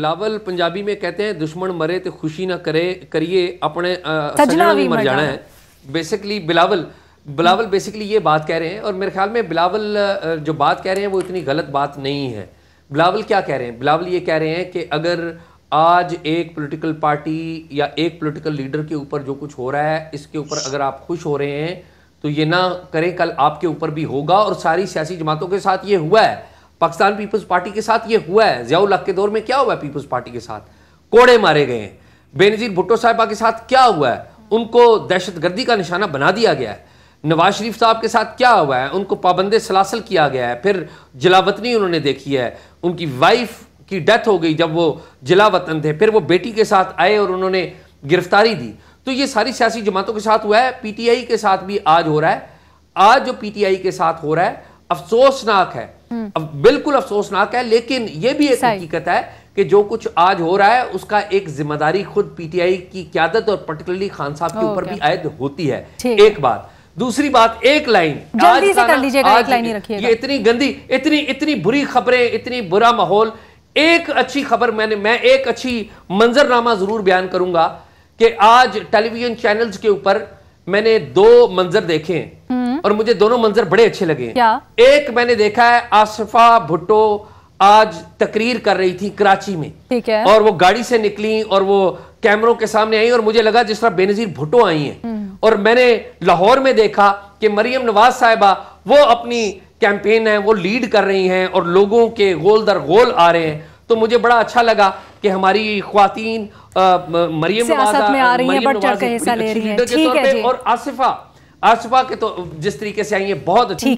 बिलावल पंजाबी में कहते हैं दुश्मन मरे तो खुशी ना करे करिए अपने सजना भी मर जाना है बेसिकली बिलावल बिलावल बेसिकली ये बात कह रहे हैं और मेरे ख्याल में बिलावल जो बात कह रहे हैं वो इतनी गलत बात नहीं है बिलावल क्या कह रहे हैं बिलावल ये कह रहे हैं कि अगर आज एक पॉलिटिकल पार्टी या एक पॉलिटिकल लीडर के ऊपर जो कुछ हो रहा है इसके ऊपर अगर आप खुश हो रहे हैं तो ये ना करें कल आपके ऊपर भी होगा और सारी सियासी जमातों के साथ ये हुआ है पाकिस्तान पीपल्स पार्टी के साथ ये हुआ है जियाउल्लाह के दौर में क्या हुआ है पीपल्स पार्टी के साथ कोड़े मारे गए हैं बेनजीर भुट्टो साहिबा के साथ क्या हुआ है उनको दहशत गर्दी का निशाना बना दिया गया है नवाज शरीफ साहब के साथ क्या हुआ है उनको पाबंद सलासल किया गया है फिर जिलावतनी उन्होंने देखी है उनकी वाइफ की डेथ हो गई जब वो जिलावतन थे फिर वो बेटी के साथ आए और उन्होंने गिरफ्तारी दी तो ये सारी सियासी जमातों के साथ हुआ है पीटीआई के साथ भी आज हो रहा है आज जो पीटीआई के साथ हो रहा है अफसोसनाक है हम्म। अब बिल्कुल अफसोसनाक है लेकिन यह भी एक हकीकत है कि जो कुछ आज हो रहा है उसका एक जिम्मेदारी खुद पीटीआई की क्यादत और पर्टिकुलरली खान साहब के ऊपर भी आयद होती है एक बात दूसरी बात एक लाइन आज से कर लीजिएगा एक लाइन ही रखिएगा ये इतनी गंदी इतनी इतनी बुरी खबरें इतनी बुरा माहौल एक अच्छी खबर मैंने मैं एक अच्छी मंजरनामा जरूर बयान करूंगा कि आज टेलीविजन चैनल्स के ऊपर मैंने दो मंजर देखे हैं हम्म। और मुझे दोनों मंजर बड़े अच्छे लगे क्या? एक मैंने देखा है आसफा भुट्टो आज तकरीर कर रही थी कराची में ठीक है और वो गाड़ी से निकली और वो कैमरों के सामने आई और मुझे लगा जिस तरह बेनजीर भुट्टो आई है हम्म। और मैंने लाहौर में देखा कि मरियम नवाज साहबा वो अपनी कैंपेन है वो लीड कर रही हैं और लोगों के गोल दर गोल आ रहे हैं तो मुझे बड़ा अच्छा लगा कि हमारी खातन मरियम नवाज में आ रही हैं बढ़ चढ़ के हिस्सा ले रही हैं ठीक है और आसिफा आसुपा के तो जिस तरीके से आई है बहुत अच्छी